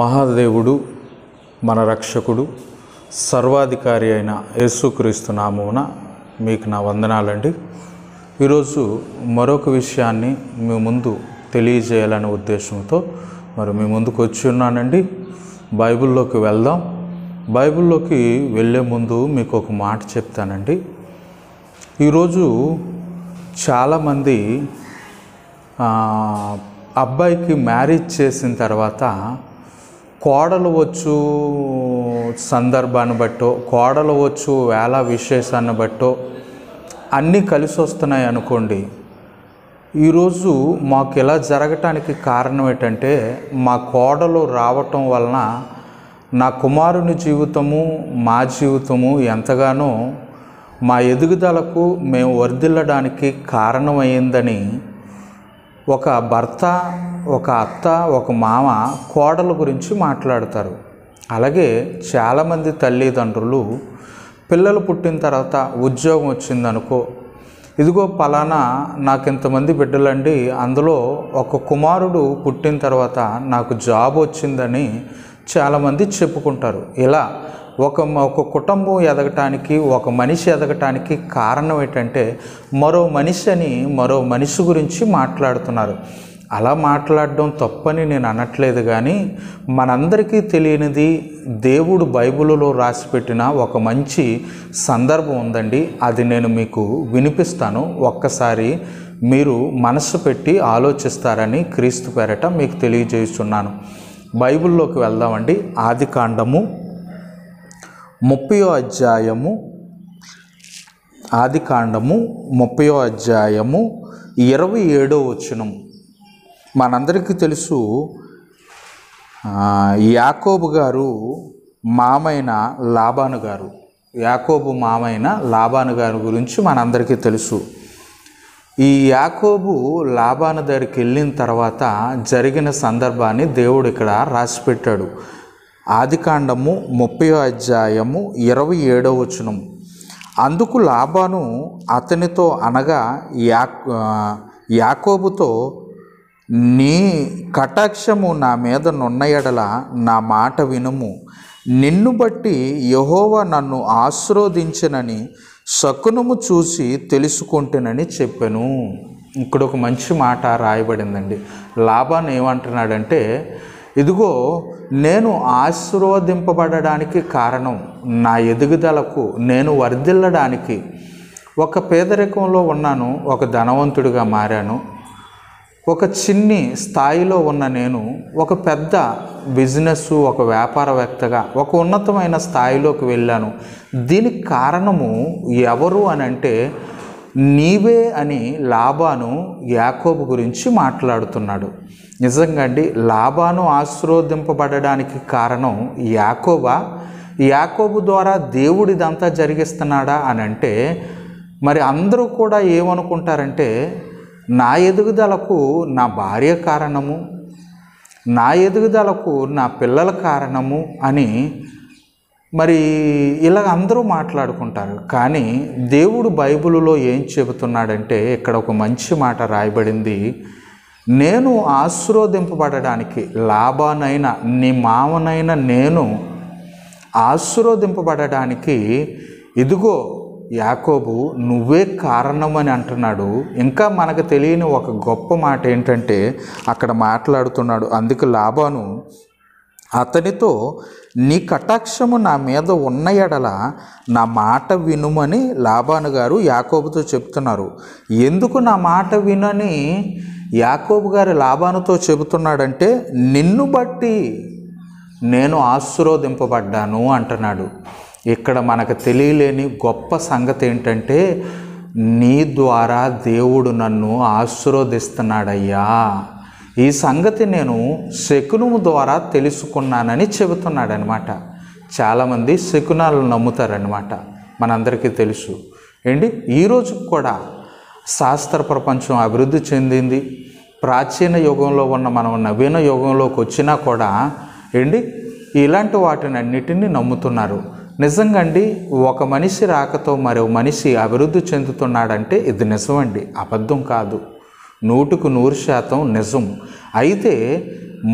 మహాదేవుడు మన రక్షకుడు సర్వాధికారి అయిన యేసుక్రీస్తు నామమున మీకు నా వందనాలండి ఈరోజు మరొక విషయాన్ని మీ ముందు తెలియజేయాలనే ఉద్దేశంతో మరి మీ ముందుకు వచ్చి ఉన్నానండి బైబిల్లోకి వెళ్దాం బైబిల్లోకి వెళ్ళే ముందు మీకు ఒక మాట చెప్తానండి ఈరోజు చాలామంది అబ్బాయికి మ్యారేజ్ చేసిన తర్వాత కోడలు వచ్చు సందర్భాన్ని బట్టో కోడలు వచ్చు వేళ విశేషాన్ని బట్టో అన్నీ కలిసి వస్తున్నాయి అనుకోండి ఈరోజు మాకు ఇలా జరగటానికి కారణం ఏంటంటే మా కోడలు రావటం వలన నా కుమారుని జీవితము మా జీవితము ఎంతగానో మా ఎదుగుదలకు మేము వర్దిల్లడానికి కారణమైందని ఒక భర్త ఒక అత్త ఒక మామ కోడల గురించి మాట్లాడతారు అలాగే చాలామంది తల్లిదండ్రులు పిల్లలు పుట్టిన తర్వాత ఉద్యోగం వచ్చిందనుకో ఇదిగో పలానా నాకు ఇంతమంది బిడ్డలండి అందులో ఒక కుమారుడు పుట్టిన తర్వాత నాకు జాబ్ వచ్చిందని చాలామంది చెప్పుకుంటారు ఇలా ఒక ఒక కుటుంబం ఎదగటానికి ఒక మనిషి ఎదగటానికి కారణం ఏంటంటే మరో మనిషి అని మరో మనిషి గురించి మాట్లాడుతున్నారు అలా మాట్లాడడం తప్పని నేను అనట్లేదు కానీ మనందరికీ తెలియనిది దేవుడు బైబిల్లో రాసిపెట్టిన ఒక మంచి సందర్భం ఉందండి అది నేను మీకు వినిపిస్తాను ఒక్కసారి మీరు మనస్సు పెట్టి ఆలోచిస్తారని క్రీస్తు పేరట మీకు తెలియజేస్తున్నాను బైబిల్లోకి వెళ్దామండి ఆది కాండము ముప్పయో అధ్యాయము ఆది కాండము ముప్పయో అధ్యాయము ఇరవై ఏడో వచనం మనందరికీ తెలుసు యాకోబు గారు మామైన లాబాను గారు యాకోబు మామైన లాబాను గారి గురించి మనందరికీ తెలుసు ఈ యాకోబు లాబాను దగ్గరికి వెళ్ళిన తర్వాత జరిగిన సందర్భాన్ని దేవుడు ఇక్కడ రాసిపెట్టాడు ఆదికాండము ముప్పై అధ్యాయము ఇరవై ఏడవ వచనం అందుకు లాబాను అతనితో అనగా యాకోబుతో నీ కటాక్షము నా మీద నున్న నా మాట వినుము నిన్ను బట్టి యహోవ నన్ను ఆశ్రోదించనని శకునము చూసి తెలుసుకుంటునని చెప్పాను ఇక్కడ ఒక మంచి మాట రాయబడిందండి లాభాన్ని ఏమంటున్నాడంటే ఇదిగో నేను ఆశీర్వదింపబడడానికి కారణం నా ఎదుగుదలకు నేను వర్ధిల్లడానికి ఒక పేదరికంలో ఉన్నాను ఒక ధనవంతుడిగా మారాను ఒక చిన్ని స్థాయిలో ఉన్న నేను ఒక పెద్ద బిజినెస్ ఒక వ్యాపారవేత్తగా ఒక ఉన్నతమైన స్థాయిలోకి వెళ్ళాను దీనికి కారణము ఎవరు అని అంటే నీవే అని లాభాను యాకోబు గురించి మాట్లాడుతున్నాడు నిజంగా అండి లాభాను ఆశీర్వదింపబడడానికి కారణం యాకోబా యాకోబు ద్వారా దేవుడిదంతా జరిగిస్తున్నాడా అని అంటే మరి అందరూ కూడా ఏమనుకుంటారంటే నా ఎదుగుదలకు నా భార్య కారణము నా ఎదుగుదలకు నా పిల్లల కారణము అని మరి ఇలా అందరూ మాట్లాడుకుంటారు కానీ దేవుడు బైబిలులో ఏం చెబుతున్నాడంటే ఇక్కడ ఒక మంచి మాట రాయబడింది నేను ఆశీర్వదింపబడడానికి లాభానైనా నీ మామనైనా నేను ఆశీర్వదింపబడడానికి ఇదిగో యాకోబు నువ్వే కారణం అని అంటున్నాడు ఇంకా మనకు తెలియని ఒక గొప్ప మాట ఏంటంటే అక్కడ మాట్లాడుతున్నాడు అందుకు లాభాను అతనితో నీ కటాక్షము నా మీద ఉన్న ఎడల నా మాట వినుమని లాభాను గారు యాకోబుతో చెప్తున్నారు ఎందుకు నా మాట వినని యాకోబు గారి లాభానుతో చెబుతున్నాడంటే నిన్ను బట్టి నేను ఆశీర్వదింపబడ్డాను అంటున్నాడు ఇక్కడ మనకు తెలియలేని గొప్ప సంగతి ఏంటంటే నీ ద్వారా దేవుడు నన్ను ఆశీర్వదిస్తున్నాడయ్యా ఈ సంగతి నేను శకునము ద్వారా తెలుసుకున్నానని చెబుతున్నాడనమాట చాలామంది శకునాలను నమ్ముతారనమాట మనందరికీ తెలుసు ఏంటి ఈరోజు కూడా శాస్త్ర ప్రపంచం అభివృద్ధి చెందింది ప్రాచీన యుగంలో ఉన్న మనం నవీన యుగంలోకి వచ్చినా కూడా ఏంటి ఇలాంటి వాటిని అన్నిటినీ నమ్ముతున్నారు నిజంగా అండి ఒక మనిషి రాకతో మరో మనిషి అభివృద్ధి చెందుతున్నాడంటే ఇది నిజమండి అబద్ధం కాదు నూటుకు నూరు శాతం నిజం అయితే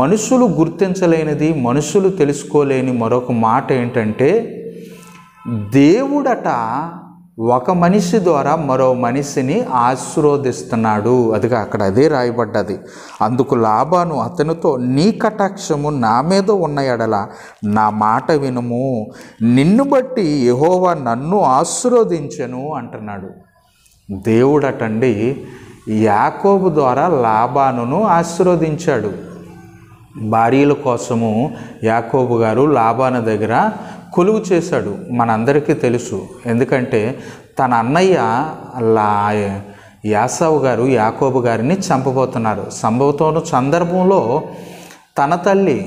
మనుషులు గుర్తించలేనిది మనుషులు తెలుసుకోలేని మరొక మాట ఏంటంటే దేవుడట ఒక మనిషి ద్వారా మరో మనిషిని ఆశీర్వదిస్తున్నాడు అదిగా అక్కడ అదే రాయబడ్డది అందుకు లాభాను అతనితో నీ కటాక్షము నా మీద ఉన్న ఎడల నా మాట వినుము నిన్ను బట్టి యహోవా నన్ను ఆశీర్వదించను అంటున్నాడు దేవుడు అటండి యాకోబు ద్వారా లాభాను ఆశీర్వదించాడు భార్యల కోసము యాకోబు గారు లాభాన దగ్గర కొలువు చేశాడు మనందరికీ తెలుసు ఎందుకంటే తన అన్నయ్య లా యాసవ్ గారు యాకోబు గారిని చంపబోతున్నారు సంభవతోన సందర్భంలో తన తల్లి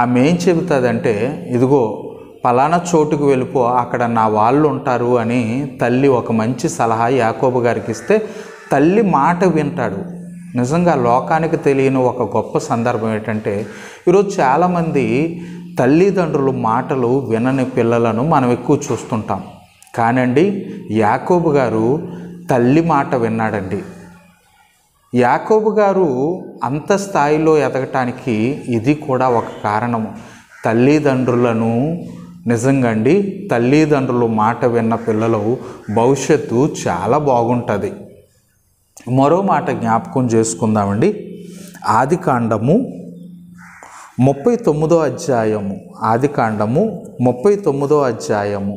ఆమె ఏం చెబుతుందంటే ఇదిగో పలానా చోటుకు వెళ్ళిపో అక్కడ నా వాళ్ళు ఉంటారు అని తల్లి ఒక మంచి సలహా యాకోబు గారికి ఇస్తే తల్లి మాట వింటాడు నిజంగా లోకానికి తెలియని ఒక గొప్ప సందర్భం ఏంటంటే ఈరోజు చాలామంది తల్లిదండ్రుల మాటలు వినని పిల్లలను మనం ఎక్కువ చూస్తుంటాం కానండి యాకోబు గారు తల్లి మాట విన్నాడండి యాకోబు గారు అంత స్థాయిలో ఎదగటానికి ఇది కూడా ఒక కారణము తల్లిదండ్రులను నిజంగా అండి తల్లిదండ్రుల మాట విన్న పిల్లలు భవిష్యత్తు చాలా బాగుంటుంది మరో మాట జ్ఞాపకం చేసుకుందామండి ఆది కాండము ముప్పై తొమ్మిదో అధ్యాయము ఆది కాండము ముప్పై తొమ్మిదో అధ్యాయము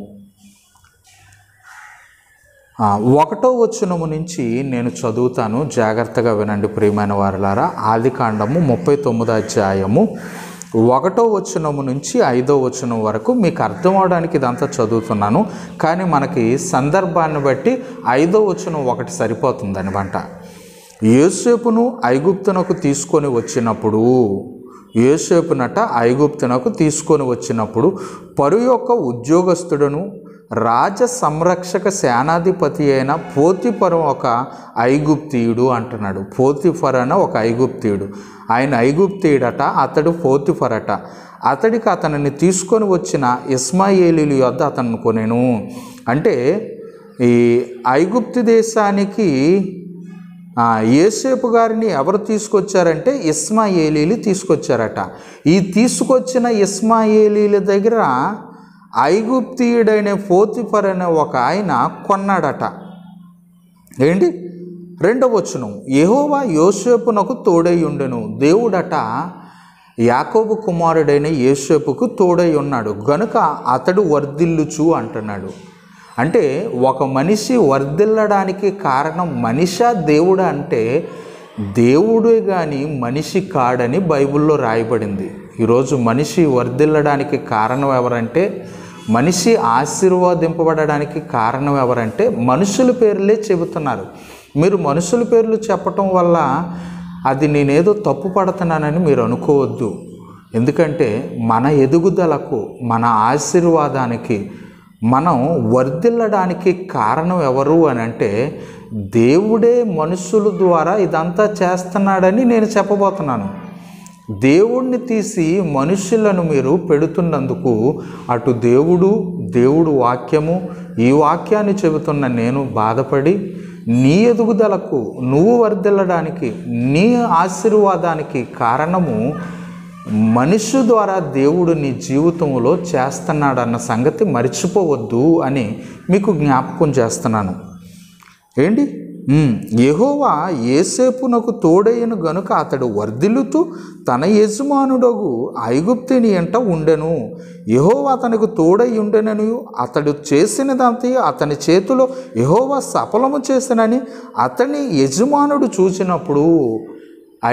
ఒకటో వచనము నుంచి నేను చదువుతాను జాగ్రత్తగా వినండి ప్రియమైన వారులారా ఆది కాండము ముప్పై తొమ్మిదో అధ్యాయము ఒకటో వచనము నుంచి ఐదో వచనం వరకు మీకు అర్థం అవడానికి ఇదంతా చదువుతున్నాను కానీ మనకి సందర్భాన్ని బట్టి ఐదో వచనం ఒకటి అనమాట యూసేపును ఐగుప్తునకు తీసుకొని వచ్చినప్పుడు నట ఐగుప్తునకు తీసుకొని వచ్చినప్పుడు పరు యొక్క ఉద్యోగస్తుడను రాజ సంరక్షక సేనాధిపతి అయిన పోతిఫరం ఒక ఐగుప్తీయుడు అంటున్నాడు పోతిఫర్ అన్న ఒక ఐగుప్తీయుడు ఆయన ఐగుప్తీయుడట అతడు పోతిఫరట అతడికి అతనిని తీసుకొని వచ్చిన ఇస్మాయేలీలు యొద్ అతను కొనేను అంటే ఈ ఐగుప్తి దేశానికి ఏసేపు గారిని ఎవరు తీసుకొచ్చారంటే ఇస్మాయేలీలు తీసుకొచ్చారట ఈ తీసుకొచ్చిన ఇస్మాయేలీల దగ్గర ఐగుప్తీయుడైన పోతిఫర్ అనే ఒక ఆయన కొన్నాడట ఏంటి రెండవ వచనం యహోవా యోసేపునకు తోడై ఉండెను దేవుడట యాకోబు కుమారుడైన యేసేపుకు తోడై ఉన్నాడు గనుక అతడు వర్ధిల్లుచు అంటున్నాడు అంటే ఒక మనిషి వర్దిల్లడానికి కారణం మనిషా దేవుడు అంటే దేవుడే కానీ మనిషి కాడని బైబిల్లో రాయబడింది ఈరోజు మనిషి వర్దిల్లడానికి కారణం ఎవరంటే మనిషి ఆశీర్వాదింపబడడానికి కారణం ఎవరంటే మనుషుల పేర్లే చెబుతున్నారు మీరు మనుషుల పేర్లు చెప్పటం వల్ల అది నేనేదో తప్పు పడుతున్నానని మీరు అనుకోవద్దు ఎందుకంటే మన ఎదుగుదలకు మన ఆశీర్వాదానికి మనం వర్ధిల్లడానికి కారణం ఎవరు అని అంటే దేవుడే మనుషుల ద్వారా ఇదంతా చేస్తున్నాడని నేను చెప్పబోతున్నాను దేవుణ్ణి తీసి మనుషులను మీరు పెడుతున్నందుకు అటు దేవుడు దేవుడు వాక్యము ఈ వాక్యాన్ని చెబుతున్న నేను బాధపడి నీ ఎదుగుదలకు నువ్వు వర్ధిల్లడానికి నీ ఆశీర్వాదానికి కారణము మనిషి ద్వారా దేవుడు నీ జీవితంలో చేస్తున్నాడన్న సంగతి మర్చిపోవద్దు అని మీకు జ్ఞాపకం చేస్తున్నాను ఏంటి యహోవా నాకు తోడైన గనుక అతడు వర్ధిల్లుతూ తన యజమానుడగు ఐగుప్తిని ఎంట ఉండెను ఎహోవా అతనికి తోడై ఉండెనని అతడు చేసిన దాంతి అతని చేతిలో ఎహోవా సఫలము చేసినని అతని యజమానుడు చూసినప్పుడు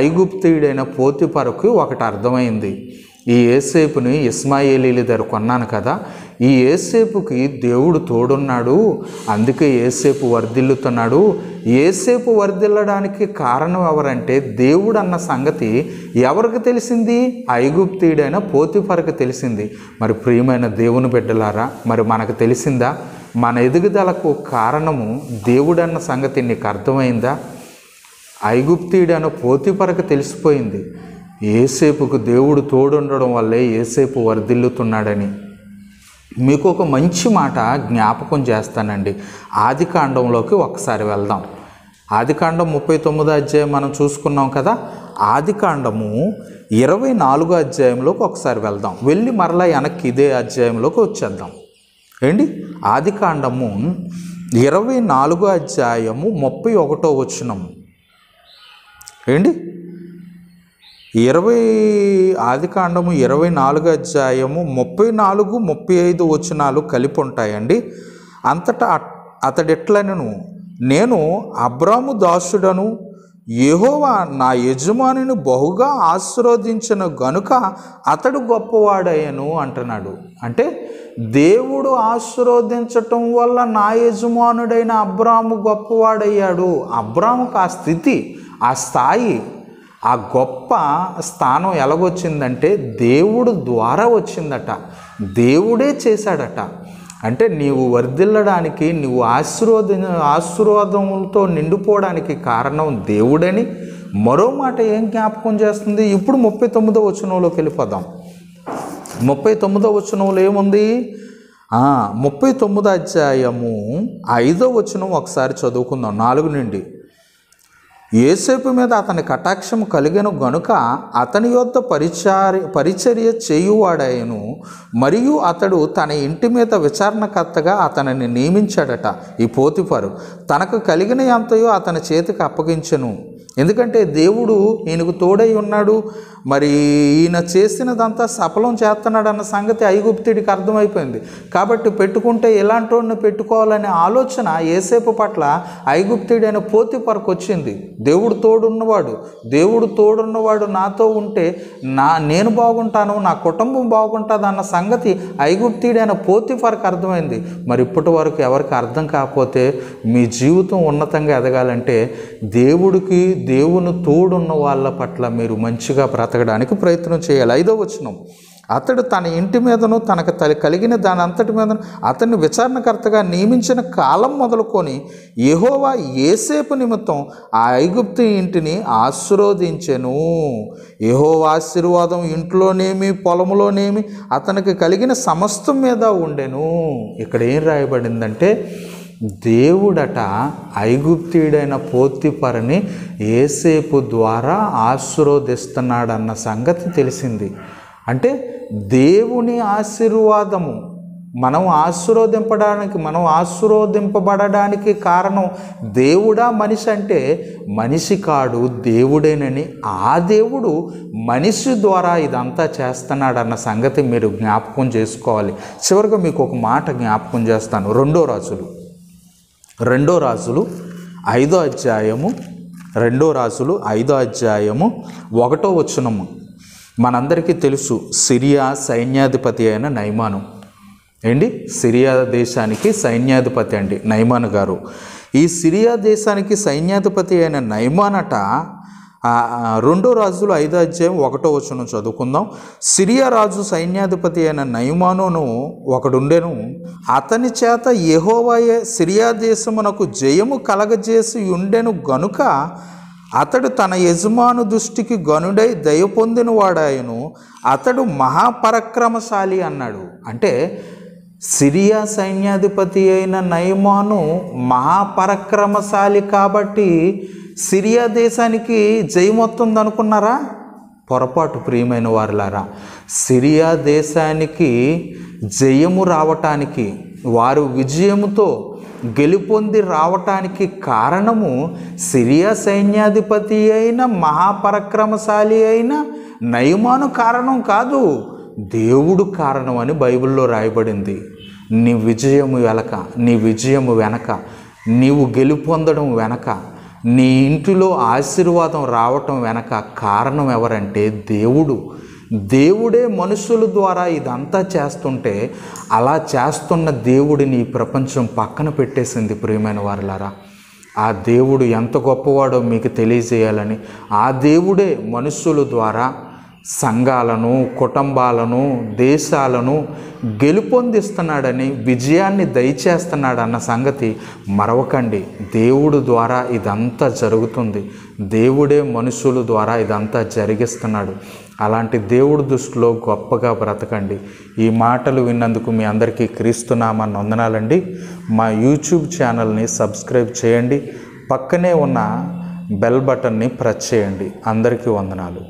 ఐగుప్తియుడైన పోతిపరకు ఒకటి అర్థమైంది ఈ ఏసేపుని ఇస్మాయేలీల దగ్గర కొన్నాను కదా ఈ ఏసేపుకి దేవుడు తోడున్నాడు అందుకే ఏసేపు వర్ధిల్లుతున్నాడు ఏసేపు వర్ధిల్లడానికి కారణం ఎవరంటే దేవుడు అన్న సంగతి ఎవరికి తెలిసింది ఐగుప్తీయుడైన పోతిపరకు తెలిసింది మరి ప్రియమైన దేవుని బిడ్డలారా మరి మనకు తెలిసిందా మన ఎదుగుదలకు కారణము దేవుడన్న సంగతి నీకు అర్థమైందా ఐగుప్తీయుడు అనే పోతిపరకు తెలిసిపోయింది ఏసేపుకు దేవుడు తోడుండడం వల్లే ఏసేపు వర్ధిల్లుతున్నాడని మీకు ఒక మంచి మాట జ్ఞాపకం చేస్తానండి ఆది కాండంలోకి ఒకసారి వెళ్దాం ఆది కాండం ముప్పై తొమ్మిదో అధ్యాయం మనం చూసుకున్నాం కదా ఆది కాండము ఇరవై నాలుగో అధ్యాయంలోకి ఒకసారి వెళ్దాం వెళ్ళి మరలా వెనక్కి ఇదే అధ్యాయంలోకి వచ్చేద్దాం ఏంటి ఆది కాండము ఇరవై నాలుగో అధ్యాయము ముప్పై ఒకటో వచ్చినము ఏంటి ఇరవై ఆది కాండము ఇరవై నాలుగు అధ్యాయము ముప్పై నాలుగు ముప్పై ఐదు వచనాలు కలిపి ఉంటాయండి అంతటా అతడెట్లనను నేను అబ్రాము దాసుడను యహోవా నా యజమానిని బహుగా ఆశీర్వదించిన గనుక అతడు గొప్పవాడయ్యను అంటున్నాడు అంటే దేవుడు ఆశీర్వదించటం వల్ల నా యజమానుడైన అబ్రాము గొప్పవాడయ్యాడు అబ్రాముకు ఆ స్థితి ఆ స్థాయి ఆ గొప్ప స్థానం ఎలాగొచ్చిందంటే దేవుడు ద్వారా వచ్చిందట దేవుడే చేశాడట అంటే నీవు వర్ధిల్లడానికి నువ్వు ఆశీర్వద ఆశీర్వాదములతో నిండిపోవడానికి కారణం దేవుడని మరో మాట ఏం జ్ఞాపకం చేస్తుంది ఇప్పుడు ముప్పై తొమ్మిదో వచనంలోకి వెళ్ళిపోదాం ముప్పై తొమ్మిదో వచనంలో ఏముంది ముప్పై తొమ్మిదో అధ్యాయము ఐదో వచనం ఒకసారి చదువుకుందాం నాలుగు నుండి ఏసేపు మీద అతని కటాక్షం కలిగిన గనుక అతని యొద్ద పరిచారి పరిచర్య చేయువాడాయను మరియు అతడు తన ఇంటి మీద విచారణకర్తగా అతనిని నియమించాడట ఈ పోతిఫరు తనకు కలిగిన ఎంతయో అతని చేతికి అప్పగించను ఎందుకంటే దేవుడు ఈయనకు తోడై ఉన్నాడు మరి ఈయన చేసినదంతా సఫలం చేస్తున్నాడు అన్న సంగతి ఐగుప్తుడికి అర్థమైపోయింది కాబట్టి పెట్టుకుంటే ఎలాంటి వాడిని పెట్టుకోవాలనే ఆలోచన ఏసేపు పట్ల ఐగుప్తుడి పోతి పరకు వచ్చింది దేవుడు తోడున్నవాడు దేవుడు తోడున్నవాడు నాతో ఉంటే నా నేను బాగుంటాను నా కుటుంబం బాగుంటుంది అన్న సంగతి ఐగుప్తుడి పోతి పరకు అర్థమైంది మరి ఇప్పటి వరకు ఎవరికి అర్థం కాకపోతే మీ జీవితం ఉన్నతంగా ఎదగాలంటే దేవుడికి దేవుని తోడున్న వాళ్ళ పట్ల మీరు మంచిగా బ్రతకడానికి ప్రయత్నం చేయాలి ఐదో వచనం అతడు తన ఇంటి మీదను తనకు కలిగిన దాని అంతటి మీదను అతన్ని విచారణకర్తగా నియమించిన కాలం మొదలుకొని ఏహోవా ఏసేపు నిమిత్తం ఆ ఐగుప్తి ఇంటిని ఆశీర్వదించెను ఏహోవా ఆశీర్వాదం ఇంట్లోనేమి పొలంలోనేమి అతనికి కలిగిన సమస్తం మీద ఉండెను ఇక్కడ ఏం రాయబడిందంటే దేవుడట ఐగుప్తీయుడైన పోతిపరని ఏసేపు ద్వారా ఆశీర్వదిస్తున్నాడన్న సంగతి తెలిసింది అంటే దేవుని ఆశీర్వాదము మనం ఆశీర్వదింపడానికి మనం ఆశీర్వదింపబడడానికి కారణం దేవుడా మనిషి అంటే మనిషి కాడు దేవుడేనని ఆ దేవుడు మనిషి ద్వారా ఇదంతా చేస్తున్నాడన్న సంగతి మీరు జ్ఞాపకం చేసుకోవాలి చివరిగా మీకు ఒక మాట జ్ఞాపకం చేస్తాను రెండో రాజులు రెండో రాసులు ఐదో అధ్యాయము రెండో రాసులు ఐదో అధ్యాయము ఒకటో వచనము మనందరికీ తెలుసు సిరియా సైన్యాధిపతి అయిన నైమాను ఏంటి సిరియా దేశానికి సైన్యాధిపతి అండి నైమాను గారు ఈ సిరియా దేశానికి సైన్యాధిపతి అయిన నైమానట రెండో రాజులు ఐదో అధ్యాయం ఒకటో వచ్చును చదువుకుందాం సిరియా రాజు సైన్యాధిపతి అయిన నయమానోను ఒకడుండెను అతని చేత యహోవాయే సిరియా దేశమునకు జయము కలగజేసి ఉండెను గనుక అతడు తన యజమాను దృష్టికి గనుడై దయ పొందిన వాడాయను అతడు మహాపరక్రమశాలి అన్నాడు అంటే సిరియా సైన్యాధిపతి అయిన నయమాను మహాపరాక్రమశాలి కాబట్టి సిరియా దేశానికి జయమొత్తుంది అనుకున్నారా పొరపాటు ప్రియమైన వారులారా సిరియా దేశానికి జయము రావటానికి వారు విజయముతో గెలుపొంది రావటానికి కారణము సిరియా సైన్యాధిపతి అయిన మహాపరాక్రమశాలి అయిన నయమాను కారణం కాదు దేవుడు కారణం అని బైబిల్లో రాయబడింది నీ విజయము వెనక నీ విజయము వెనక నీవు గెలుపొందడం వెనక నీ ఇంటిలో ఆశీర్వాదం రావటం వెనక కారణం ఎవరంటే దేవుడు దేవుడే మనుషుల ద్వారా ఇదంతా చేస్తుంటే అలా చేస్తున్న దేవుడిని ప్రపంచం పక్కన పెట్టేసింది ప్రియమైన వారులారా ఆ దేవుడు ఎంత గొప్పవాడో మీకు తెలియజేయాలని ఆ దేవుడే మనుషుల ద్వారా సంఘాలను కుటుంబాలను దేశాలను గెలుపొందిస్తున్నాడని విజయాన్ని దయచేస్తున్నాడు అన్న సంగతి మరవకండి దేవుడు ద్వారా ఇదంతా జరుగుతుంది దేవుడే మనుషుల ద్వారా ఇదంతా జరిగిస్తున్నాడు అలాంటి దేవుడి దృష్టిలో గొప్పగా బ్రతకండి ఈ మాటలు విన్నందుకు మీ అందరికీ క్రీస్తునామాన్ని నొందనాలండి మా యూట్యూబ్ ఛానల్ని సబ్స్క్రైబ్ చేయండి పక్కనే ఉన్న బెల్ బటన్ని ప్రెస్ చేయండి అందరికీ వందనాలు